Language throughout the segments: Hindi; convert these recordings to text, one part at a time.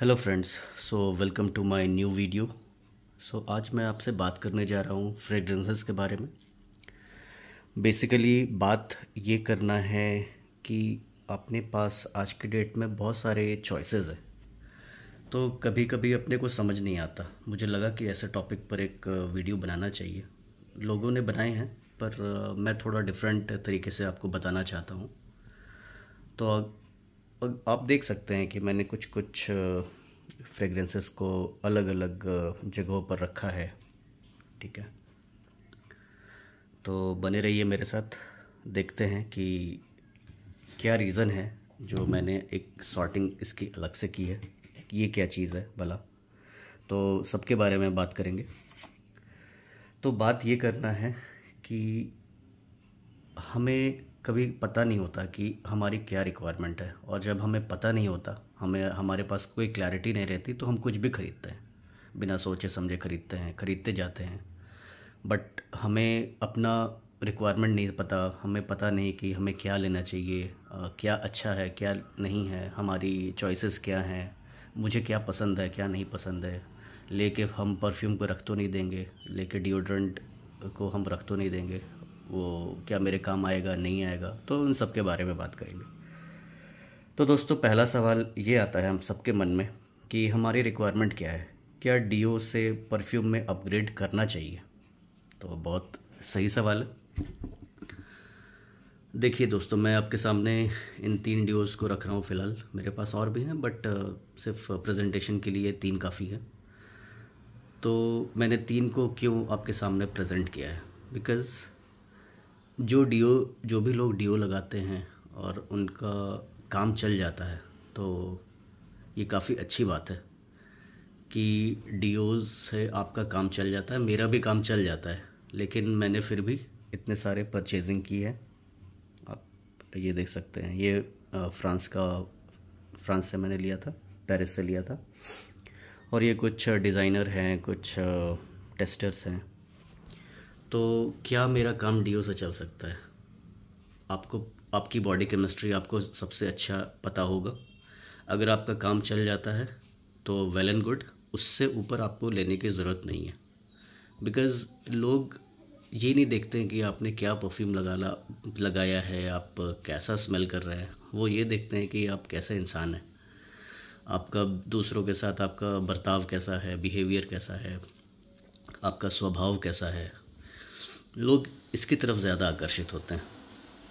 Hello friends so welcome to my new video so आज मैं आपसे बात करने जा रहा हूँ फ्रेगरेंसेस के बारे में बेसिकली बात ये करना है कि अपने पास आज के डेट में बहुत सारे चॉइसेस हैं तो कभी कभी अपने को समझ नहीं आता मुझे लगा कि ऐसे टॉपिक पर एक वीडियो बनाना चाहिए लोगों ने बनाए हैं पर मैं थोड़ा डिफरेंट तरीके से आपको बताना चाहता हूँ तो आप देख सकते हैं कि मैंने कुछ कुछ फ्रेगरेंसेस को अलग अलग जगहों पर रखा है ठीक है तो बने रहिए मेरे साथ देखते हैं कि क्या रीज़न है जो मैंने एक सॉर्टिंग इसकी अलग से की है ये क्या चीज़ है भला तो सबके बारे में बात करेंगे तो बात ये करना है कि हमें कभी पता नहीं होता कि हमारी क्या रिक्वायरमेंट है और जब हमें पता नहीं होता हमें हमारे पास कोई क्लैरिटी नहीं रहती तो हम कुछ भी ख़रीदते हैं बिना सोचे समझे ख़रीदते हैं ख़रीदते जाते हैं बट हमें अपना रिक्वायरमेंट नहीं पता हमें पता नहीं कि हमें क्या लेना चाहिए क्या अच्छा है क्या नहीं है हमारी चॉइसेस क्या हैं मुझे क्या पसंद है क्या नहीं पसंद है लेके हम परफ्यूम को रख तो नहीं देंगे लेके डिओड्रेंट को हम रख तो नहीं देंगे वो क्या मेरे काम आएगा नहीं आएगा तो उन सब के बारे में बात करेंगे तो दोस्तों पहला सवाल ये आता है हम सबके मन में कि हमारी रिक्वायरमेंट क्या है क्या डी से परफ्यूम में अपग्रेड करना चाहिए तो बहुत सही सवाल है देखिए दोस्तों मैं आपके सामने इन तीन डी को रख रहा हूँ फ़िलहाल मेरे पास और भी हैं बट सिर्फ प्रेजेंटेशन के लिए तीन काफ़ी है तो मैंने तीन को क्यों आपके सामने प्रेजेंट किया है बिकॉज़ जो डी ओ जो भी लोग डी ओ लगाते हैं और उनका काम चल जाता है तो ये काफ़ी अच्छी बात है कि डी से आपका काम चल जाता है मेरा भी काम चल जाता है लेकिन मैंने फिर भी इतने सारे परचेजिंग की है आप ये देख सकते हैं ये फ्रांस का फ्रांस से मैंने लिया था पेरिस से लिया था और ये कुछ डिज़ाइनर हैं कुछ टेस्टर्स हैं तो क्या मेरा काम डीओ से चल सकता है आपको आपकी बॉडी केमिस्ट्री आपको सबसे अच्छा पता होगा अगर आपका काम चल जाता है तो वेल एंड गुड उससे ऊपर आपको लेने की ज़रूरत नहीं है बिकॉज़ लोग ये नहीं देखते हैं कि आपने क्या परफ्यूम लगाला लगाया है आप कैसा स्मेल कर रहे हैं वो ये देखते हैं कि आप कैसा इंसान हैं आपका दूसरों के साथ आपका बर्ताव कैसा है बिहेवियर कैसा है आपका स्वभाव कैसा है लोग इसकी तरफ ज़्यादा आकर्षित होते हैं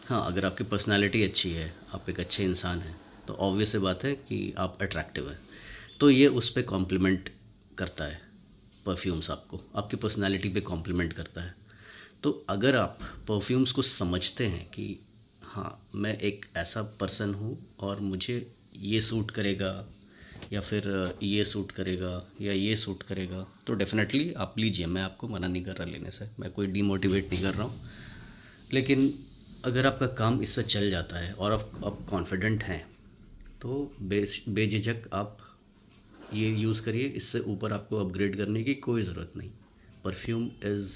हाँ अगर आपकी पर्सनालिटी अच्छी है आप एक अच्छे इंसान हैं तो ऑब्वियस बात है कि आप अट्रैक्टिव हैं तो ये उस पर कॉम्प्लीमेंट करता है परफ्यूम्स आपको आपकी पर्सनालिटी पे कॉम्प्लीमेंट करता है तो अगर आप परफ्यूम्स को समझते हैं कि हाँ मैं एक ऐसा पर्सन हूँ और मुझे ये सूट करेगा या फिर ये सूट करेगा या ये सूट करेगा तो डेफिनेटली आप लीजिए मैं आपको मना नहीं कर रहा लेने से मैं कोई डीमोटिवेट नहीं कर रहा हूँ लेकिन अगर आपका काम इससे चल जाता है और आप आप कॉन्फिडेंट हैं तो बे बेझिझक आप ये यूज़ करिए इससे ऊपर आपको अपग्रेड करने की कोई ज़रूरत नहीं perfume is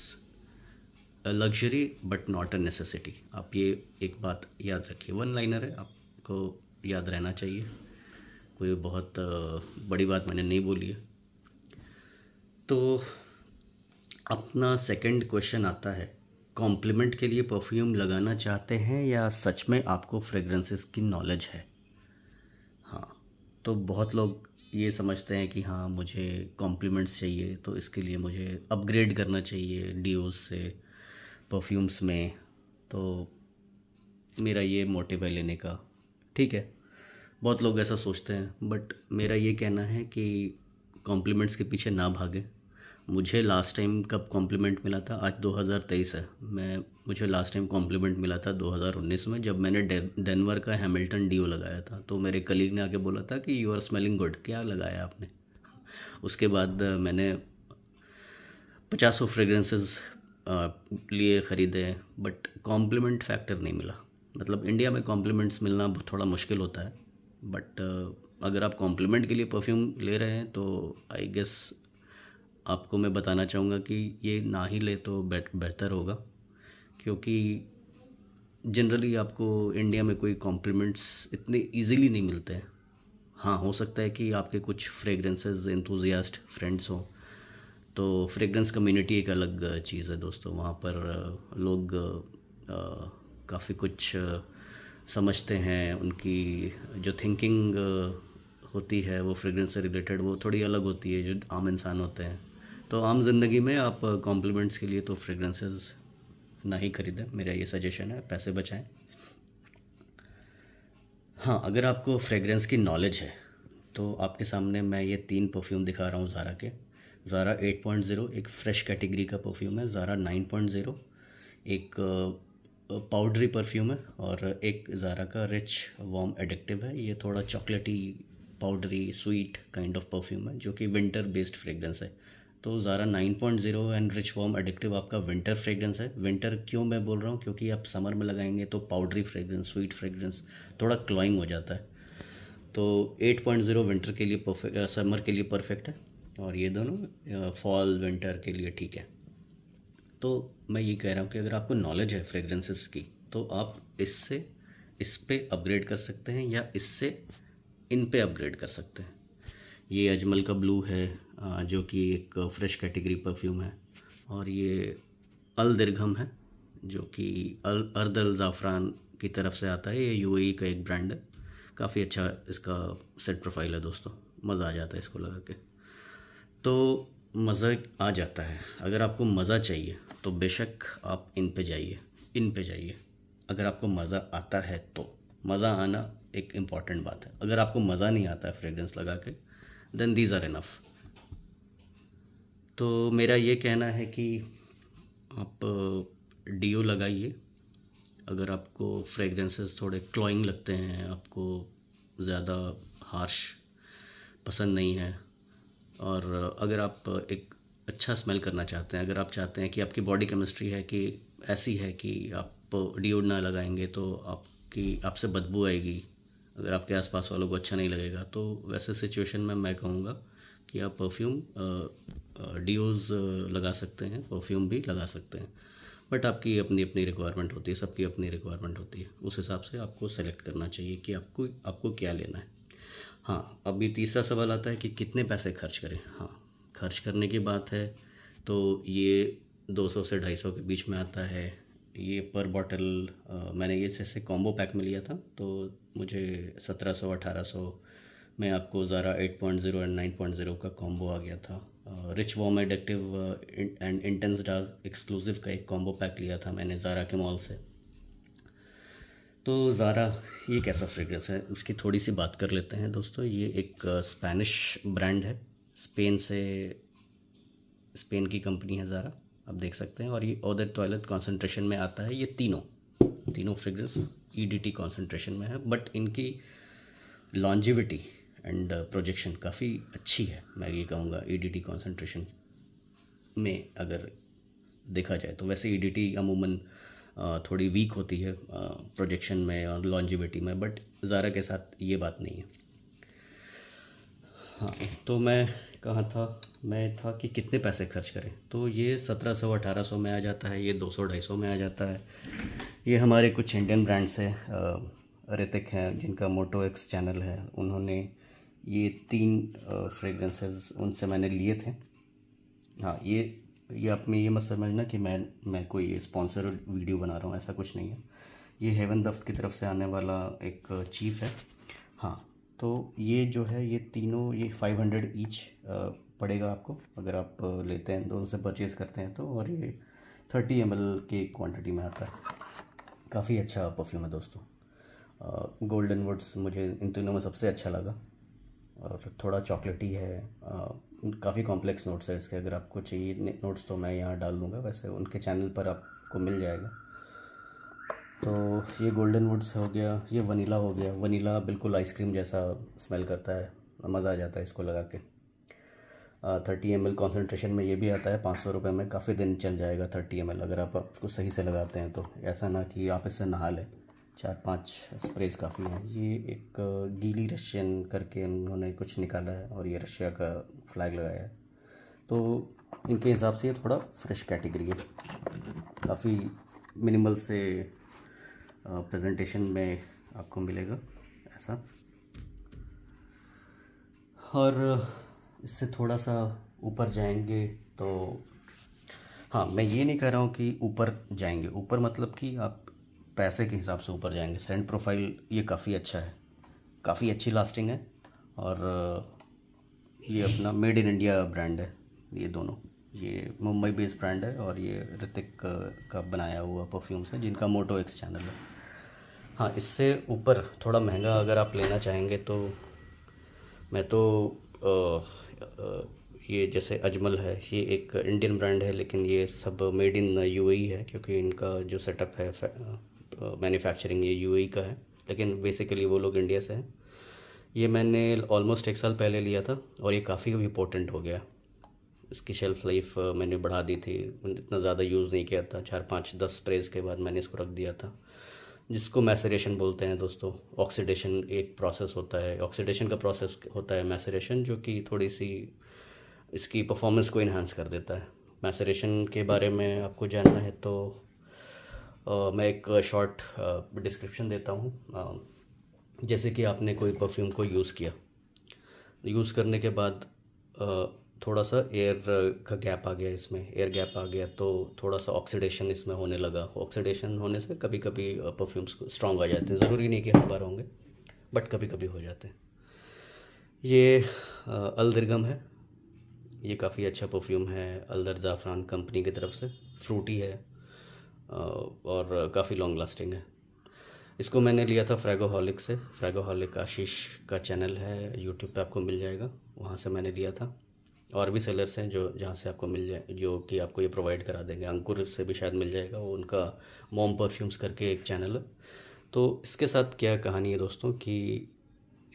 luxury but not a necessity आप ये एक बात याद रखिए वन लाइनर है आपको याद रहना चाहिए कोई बहुत बड़ी बात मैंने नहीं बोली है तो अपना सेकंड क्वेश्चन आता है कॉम्प्लीमेंट के लिए परफ्यूम लगाना चाहते हैं या सच में आपको फ्रेगरेंसेस की नॉलेज है हाँ तो बहुत लोग ये समझते हैं कि हाँ मुझे कॉम्प्लीमेंट्स चाहिए तो इसके लिए मुझे अपग्रेड करना चाहिए डीओज से परफ्यूम्स में तो मेरा ये मोटिव है लेने का ठीक है बहुत लोग ऐसा सोचते हैं बट मेरा ये कहना है कि कॉम्प्लीमेंट्स के पीछे ना भागें मुझे लास्ट टाइम कब कॉम्प्लीमेंट मिला था आज 2023 है मैं मुझे लास्ट टाइम कॉम्प्लीमेंट मिला था 2019 में जब मैंने डेनवर का हैमिल्टन डीओ लगाया था तो मेरे कलीग ने आके बोला था कि यू आर स्मेलिंग गुड क्या लगाया आपने उसके बाद मैंने पचासों फ्रेगरेंसेस लिए ख़रीदे बट कॉम्प्लीमेंट फैक्टर नहीं मिला मतलब इंडिया में कॉम्प्लीमेंट्स मिलना थोड़ा मुश्किल होता है बट uh, अगर आप कॉम्प्लीमेंट के लिए परफ्यूम ले रहे हैं तो आई गेस आपको मैं बताना चाहूँगा कि ये ना ही ले तो बेहतर होगा क्योंकि जनरली आपको इंडिया में कोई कॉम्प्लीमेंट्स इतने इजीली नहीं मिलते हैं हाँ हो सकता है कि आपके कुछ फ्रेगरेंसेज इंथुजियास्ट फ्रेंड्स हों तो फ्रेगरेंस कम्युनिटी एक अलग चीज़ है दोस्तों वहाँ पर uh, लोग uh, काफ़ी कुछ समझते हैं उनकी जो थिंकिंग होती है वो फ्रेगरेंस से रिलेटेड वो थोड़ी अलग होती है जो आम इंसान होते हैं तो आम ज़िंदगी में आप कॉम्प्लीमेंट्स के लिए तो फ्रेगरेंसेस ना ही खरीदें मेरा ये सजेशन है पैसे बचाएं हाँ अगर आपको फ्रेगरेंस की नॉलेज है तो आपके सामने मैं ये तीन परफ्यूम दिखा रहा हूँ ज़ारा के ज़ारा 8.0 एक फ़्रेश कैटेगरी का परफ्यूम है ज़ारा 9.0 एक पाउडरी परफ्यूम है और एक ज़ारा का रिच वार्म एडिक्टिव है ये थोड़ा chocolatey powdery sweet kind of perfume है जो कि विंटर बेस्ड फ्रेगरेंस है तो Zara 9.0 and rich warm addictive आपका विंटर फ्रेगरेंस है विंटर क्यों मैं बोल रहा हूँ क्योंकि आप समर में लगाएंगे तो पाउडरी फ्रेगरेंस स्वीट फ्रेगरेंस थोड़ा क्लॉइंग हो जाता है तो 8.0 विंटर के लिए परफेक्ट समर के लिए परफेक्ट है और ये दोनों फॉल विंटर के लिए ठीक है तो मैं ये कह रहा हूँ कि अगर आपको नॉलेज है फ्रेगरेंसेस की तो आप इससे इस पर अपग्रेड कर सकते हैं या इससे इन पे अपग्रेड कर सकते हैं ये अजमल का ब्लू है जो कि एक फ्रेश कैटेगरी परफ्यूम है और ये अल दिरघम है जो कि अल अर्द अल ज़ाफ़रान की तरफ से आता है ये यू e का एक ब्रांड है काफ़ी अच्छा इसका सेट प्रोफाइल है दोस्तों मज़ा आ जाता है इसको लगा के तो मज़ा आ जाता है अगर आपको मज़ा चाहिए तो बेशक आप इन पे जाइए इन पे जाइए अगर आपको मज़ा आता है तो मज़ा आना एक इम्पॉर्टेंट बात है अगर आपको मज़ा नहीं आता है फ्रेगरेंस लगा के देन दीज आर इनफ तो मेरा ये कहना है कि आप डी uh, लगाइए अगर आपको फ्रेगरेंसेस थोड़े क्लोइंग लगते हैं आपको ज़्यादा हार्श पसंद नहीं है और अगर आप एक अच्छा स्मेल करना चाहते हैं अगर आप चाहते हैं कि आपकी बॉडी केमिस्ट्री है कि ऐसी है कि आप डिओड ना लगाएंगे तो आपकी आपसे बदबू आएगी अगर आपके आसपास वालों को अच्छा नहीं लगेगा तो वैसे सिचुएशन में मैं कहूँगा कि आप परफ्यूम डिओज लगा सकते हैं परफ्यूम भी लगा सकते हैं बट आपकी अपनी अपनी रिक्वायरमेंट होती है सबकी अपनी रिक्वायरमेंट होती है उस हिसाब से आपको सेलेक्ट करना चाहिए कि आपको आपको क्या लेना है हाँ अभी तीसरा सवाल आता है कि कितने पैसे खर्च करें हाँ खर्च करने की बात है तो ये 200 से 250 के बीच में आता है ये पर बॉटल मैंने ये जैसे कॉम्बो पैक में लिया था तो मुझे 1700 1800 में आपको ज़ारा 8.0 एंड 9.0 का कॉम्बो आ गया था rich warm addictive and intense dark exclusive का एक कॉम्बो पैक लिया था मैंने ज़ारा के मॉल से तो ज़ारा ये कैसा फ्रेगरेंस है उसकी थोड़ी सी बात कर लेते हैं दोस्तों ये एक स्पेनिश ब्रांड है स्पेन से स्पेन की कंपनी है ज़ारा आप देख सकते हैं और ये ओदर टॉयलेट कॉन्सेंट्रेशन में आता है ये तीनों तीनों fragrance E D T concentration में है बट इनकी लॉन्जिविटी एंड प्रोजेक्शन काफ़ी अच्छी है मैं ये कहूँगा ई डी टी कॉन्सेंट्रेशन में अगर देखा जाए तो वैसे ई डी टी अमूमन थोड़ी वीक होती है प्रोजेक्शन में और लॉन्जिविटी में बट ज़ारा के साथ ये बात नहीं है हाँ तो मैं कहाँ था मैं था कि कितने पैसे खर्च करें तो ये सत्रह सौ अठारह सौ में आ जाता है ये दो सौ ढाई सौ में आ जाता है ये हमारे कुछ इंडियन ब्रांड्स हैं ऋतिक हैं जिनका मोटो एक्स चैनल है उन्होंने ये तीन फ्रेगरेंसेस उनसे मैंने लिए थे हाँ ये ये आप में ये मत समझना कि मैं मैं कोई स्पॉन्सर वीडियो बना रहा हूँ ऐसा कुछ नहीं है ये हेवन दफ्त की तरफ से आने वाला एक चीफ है हाँ तो ये जो है ये तीनों ये फाइव हंड्रेड ईच पड़ेगा आपको अगर आप लेते हैं दोनों से परचेज़ करते हैं तो और ये थर्टी एम एल के क्वान्टिटी में आता है काफ़ी अच्छा परफ्यूम है दोस्तों गोल्डन वुड्स मुझे इन तीनों में सबसे अच्छा लगा और थोड़ा चॉकलेटी है काफ़ी कॉम्प्लेक्स नोट्स है इसके अगर आपको चाहिए नोट्स तो मैं यहाँ डाल दूँगा वैसे उनके चैनल पर आपको मिल जाएगा तो ये गोल्डन वुड्स हो गया ये वनीला हो गया वनीला बिल्कुल आइसक्रीम जैसा स्मेल करता है मज़ा आ जाता है इसको लगा के थर्टी एम एल कॉन्सेंट्रेशन में ये भी आता है पाँच सौ रुपये में काफ़ी दिन चल जाएगा थर्टी एम एल अगर आप उसको सही से लगाते हैं तो ऐसा ना कि आप इससे नहा लें चार पांच स्प्रेज काफ़ी हैं ये एक गीली रशियन करके उन्होंने कुछ निकाला है और ये रशिया का फ्लैग लगाया है तो इनके हिसाब से ये थोड़ा फ्रेश कैटेगरी है काफ़ी मिनिमल से प्रेजेंटेशन में आपको मिलेगा ऐसा और इससे थोड़ा सा ऊपर जाएंगे तो हाँ मैं ये नहीं कह रहा हूँ कि ऊपर जाएंगे ऊपर मतलब कि आप पैसे के हिसाब से ऊपर जाएंगे सेंट प्रोफाइल ये काफ़ी अच्छा है काफ़ी अच्छी लास्टिंग है और ये अपना मेड इन इंडिया ब्रांड है ये दोनों ये मुंबई बेस्ड ब्रांड है और ये ऋतिक का बनाया हुआ परफ्यूम्स है जिनका मोटो एक्स चैनल है हाँ इससे ऊपर थोड़ा महंगा अगर आप लेना चाहेंगे तो मैं तो आ, आ, ये जैसे अजमल है ये एक इंडियन ब्रांड है लेकिन ये सब मेड इन यूएई है क्योंकि इनका जो सेटअप है मैन्युफैक्चरिंग ये यू e का है लेकिन बेसिकली वो लोग इंडिया से हैं ये मैंने ऑलमोस्ट एक साल पहले लिया था और ये काफ़ी इंपॉर्टेंट हो गया इसकी शेल्फ़ लाइफ मैंने बढ़ा दी थी इतना ज़्यादा यूज़ नहीं किया था चार पाँच दस स्प्रेज के बाद मैंने इसको रख दिया था जिसको मैसरेशन बोलते हैं दोस्तों ऑक्सीडेशन एक प्रोसेस होता है ऑक्सीडेशन का प्रोसेस होता है मैसरेशन जो कि थोड़ी सी इसकी परफॉर्मेंस को इन्हांस कर देता है मैसरेशन के बारे में आपको जानना है तो मैं एक शॉर्ट डिस्क्रिप्शन देता हूँ जैसे कि आपने कोई परफ्यूम को यूज़ किया यूज़ करने के बाद थोड़ा सा एयर का गैप आ गया इसमें एयर गैप आ गया तो थोड़ा सा ऑक्सीडेशन इसमें होने लगा ऑक्सीडेशन होने से कभी कभी परफ्यूम्स स्ट्रॉन्ग आ जाते हैं ज़रूरी नहीं कि हर बार होंगे बट कभी कभी हो जाते हैं ये अलदरगम है ये काफ़ी अच्छा परफ्यूम है अलदर ज़ाफ़रान कंपनी की तरफ से फ्रूटी है और काफ़ी लॉन्ग लास्टिंग है इसको मैंने लिया था फ्रेगोहॉलिक से फ्रेगोहॉलिक आशीष का चैनल है यूट्यूब पे आपको मिल जाएगा वहाँ से मैंने लिया था और भी सेलर्स हैं जो जहाँ से आपको मिल जाए जो कि आपको ये प्रोवाइड करा देंगे अंकुर से भी शायद मिल जाएगा वो उनका मोम परफ्यूम्स करके एक चैनल है तो इसके साथ क्या कहानी है दोस्तों कि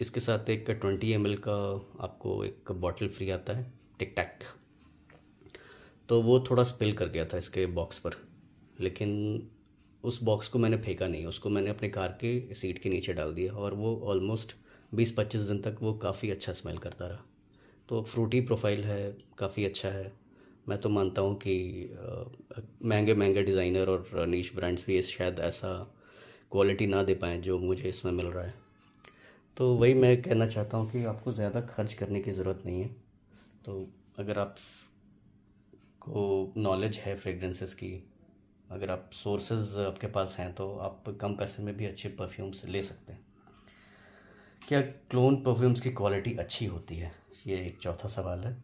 इसके साथ एक ट्वेंटी एम का आपको एक बॉटल फ्री आता है टिक टैक तो वो थोड़ा स्पिल कर गया था इसके बॉक्स पर लेकिन उस बॉक्स को मैंने फेंका नहीं उसको मैंने अपने कार के सीट के नीचे डाल दिया और वो ऑलमोस्ट बीस पच्चीस दिन तक वो काफ़ी अच्छा स्मेल करता रहा तो फ्रूटी प्रोफाइल है काफ़ी अच्छा है मैं तो मानता हूँ कि महंगे महंगे डिज़ाइनर और नीच ब्रांड्स भी शायद ऐसा क्वालिटी ना दे पाएँ जो मुझे इसमें मिल रहा है तो वही मैं कहना चाहता हूँ कि आपको ज़्यादा खर्च करने की ज़रूरत नहीं है तो अगर आप को नॉलेज है फ्रेगरेंसेस की अगर आप सोर्सेज आपके पास हैं तो आप कम पैसे में भी अच्छे परफ्यूम्स ले सकते हैं क्या क्लोन परफ्यूम्स की क्वालिटी अच्छी होती है ये एक चौथा सवाल है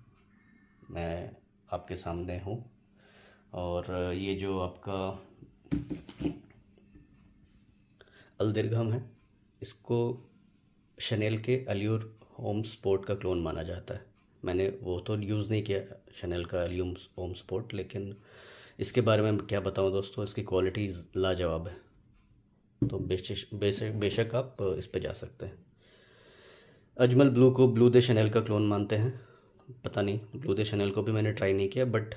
मैं आपके सामने हूँ और ये जो आपका अलदिरगम है इसको शनेल के अल्यूर होम स्पोर्ट का क्लोन माना जाता है मैंने वो तो यूज़ नहीं किया शनेल का अल्यूम होम स्पोर्ट लेकिन इसके बारे में क्या बताऊँ दोस्तों इसकी क्वालिटी लाजवाब है तो बेश बेशक बेशक आप इस पर जा सकते हैं अजमल ब्लू को ब्लू दे शनैल का क्लोन मानते हैं पता नहीं ब्लू दे शनैल को भी मैंने ट्राई नहीं किया बट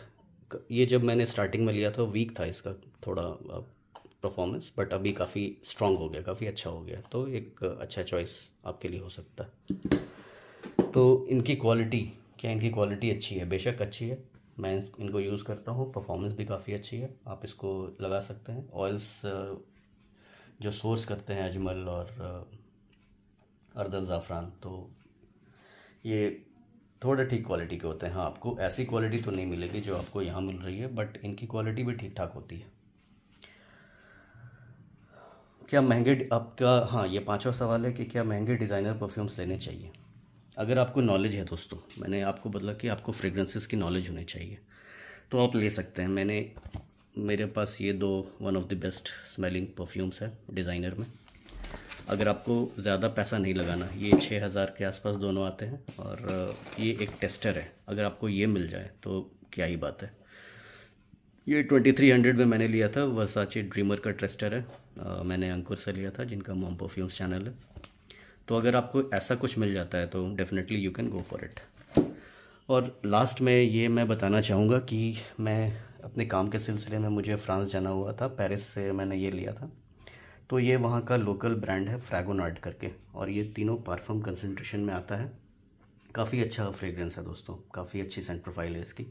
ये जब मैंने स्टार्टिंग में लिया था वीक था इसका थोड़ा परफॉर्मेंस बट अभी काफ़ी स्ट्रांग हो गया काफ़ी अच्छा हो गया तो एक अच्छा चॉइस आपके लिए हो सकता है तो इनकी क्वालिटी क्या इनकी क्वालिटी अच्छी है बेशक अच्छी है मैं इनको यूज़ करता हूँ परफॉर्मेंस भी काफ़ी अच्छी है आप इसको लगा सकते हैं ऑयल्स जो सोर्स करते हैं अजमल और अर्दल ज़ाफ़रान तो ये थोड़े ठीक क्वालिटी के होते हैं हाँ आपको ऐसी क्वालिटी तो नहीं मिलेगी जो आपको यहाँ मिल रही है बट इनकी क्वालिटी भी ठीक ठाक होती है क्या महंगे आपका हाँ ये पांचवा सवाल है कि क्या महंगे डिज़ाइनर परफ्यूम्स लेने चाहिए अगर आपको नॉलेज है दोस्तों मैंने आपको बदला कि आपको फ्रेगरेंसेस की नॉलेज होनी चाहिए तो आप ले सकते हैं मैंने मेरे पास ये दो one of the best smelling perfumes है डिज़ाइनर में अगर आपको ज़्यादा पैसा नहीं लगाना ये छः हज़ार के आसपास दोनों आते हैं और ये एक टेस्टर है अगर आपको ये मिल जाए तो क्या ही बात है ये ट्वेंटी थ्री हंड्रेड में मैंने लिया था वर्साचे ड्रीमर का टेस्टर है आ, मैंने अंकुर से लिया था जिनका मोम परफ्यूम्स चैनल है तो अगर आपको ऐसा कुछ मिल जाता है तो definitely you can go for it और लास्ट में ये मैं बताना चाहूँगा कि मैं अपने काम के सिलसिले में मुझे फ्रांस जाना हुआ था पेरिस से मैंने ये लिया था तो ये वहाँ का लोकल ब्रांड है फ्रैगोनार्ड करके और ये तीनों परफ्यूम कंसनट्रेशन में आता है काफ़ी अच्छा फ्रेगरेंस है दोस्तों काफ़ी अच्छी सेंट प्रोफाइल है इसकी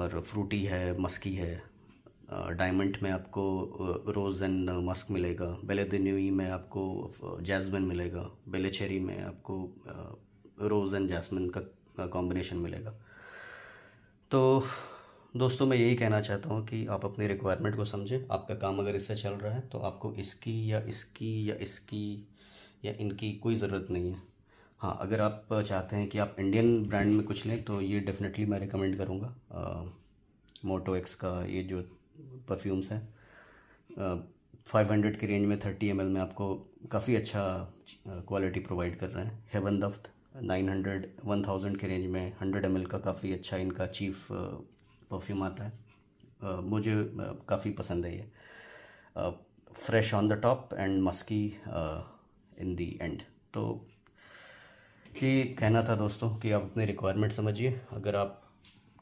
और फ्रूटी है मस्की है डायमंड में आपको रोज़ एंड मस्क मिलेगा बेले दिन्यूई में आपको जैस्मिन मिलेगा बेले चेरी में आपको रोज़ एंड जैस्मिन का कॉम्बिनेशन मिलेगा तो दोस्तों मैं यही कहना चाहता हूँ कि आप अपनी रिक्वायरमेंट को समझें आपका काम अगर इससे चल रहा है तो आपको इसकी या इसकी या इसकी या इनकी कोई ज़रूरत नहीं है हाँ अगर आप चाहते हैं कि आप इंडियन ब्रांड में कुछ लें तो ये डेफ़िनेटली मैं रिकमेंड करूँगा मोटो एक्स का ये जो परफ्यूम्स हैं फाइव हंड्रेड की रेंज में थर्टी एम में आपको काफ़ी अच्छा क्वालिटी प्रोवाइड कर रहे हैं हेवन दफ्त नाइन हंड्रेड वन थाउजेंड के रेंज में हंड्रेड एम का काफ़ी अच्छा इनका चीफ परफ्यूम आता है मुझे काफ़ी पसंद है ये fresh on the top and musky in the end तो ये कहना था दोस्तों कि आप अपने रिक्वायरमेंट समझिए अगर आप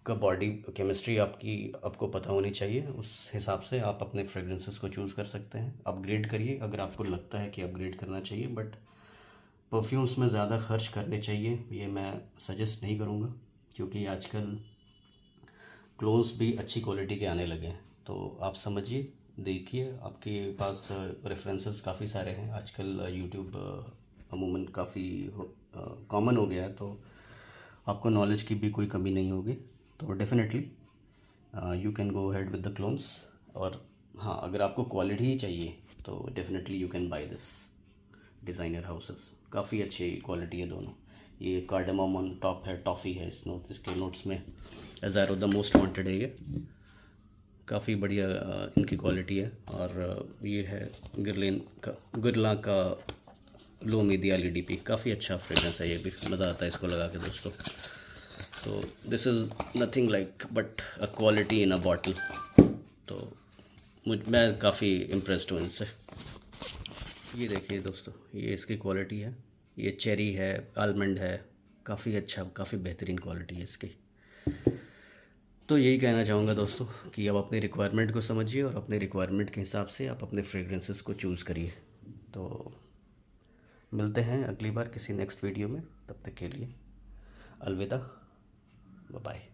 का बॉडी केमिस्ट्री आपकी आपको पता होनी चाहिए उस हिसाब से आप अपने फ्रेगरेंसेस को चूज़ कर सकते हैं अपग्रेड करिए अगर आपको लगता है कि अपग्रेड करना चाहिए बट परफ्यूम्स में ज़्यादा खर्च करने चाहिए ये मैं सजेस्ट नहीं करूँगा क्योंकि आजकल क्लोज भी अच्छी क्वालिटी के आने लगे हैं तो आप समझिए देखिए आपके पास रेफरेंसेस काफ़ी सारे हैं आजकल यूट्यूब अमूमन काफ़ी कॉमन हो गया है तो आपको नॉलेज की भी कोई कमी नहीं होगी तो definitely you can go ahead with the clones और हाँ अगर आपको क्वालिटी ही चाहिए तो definitely you can buy this designer houses काफ़ी अच्छी क्वालिटी है दोनों ये कार्डमम टॉप है टॉफ़ी है इस नोट इसके नोट्स में as of the most wanted है ये काफ़ी बढ़िया uh, इनकी क्वालिटी है और uh, ये है गिरलेन का गिरला का लो मीदिया एल काफ़ी अच्छा फ्रेगरेंस है ये भी मज़ा आता है इसको लगा के दोस्तों so this is nothing like but a quality in a bottle तो मुझ मैं काफ़ी इम्प्रेस्ड हूँ इनसे ये देखिए दोस्तों ये इसकी क्वालिटी है ये चेरी है आलमंड है काफ़ी अच्छा काफ़ी बेहतरीन क्वालिटी है इसकी तो यही कहना चाहूँगा दोस्तों कि आप अपने रिक्वायरमेंट को समझिए और अपने रिक्वायरमेंट के हिसाब से आप अपने फ्रेगरेंसेस को चूज़ करिए तो मिलते हैं अगली बार किसी नेक्स्ट वीडियो में तब तक के लिए अलविदा Bye bye.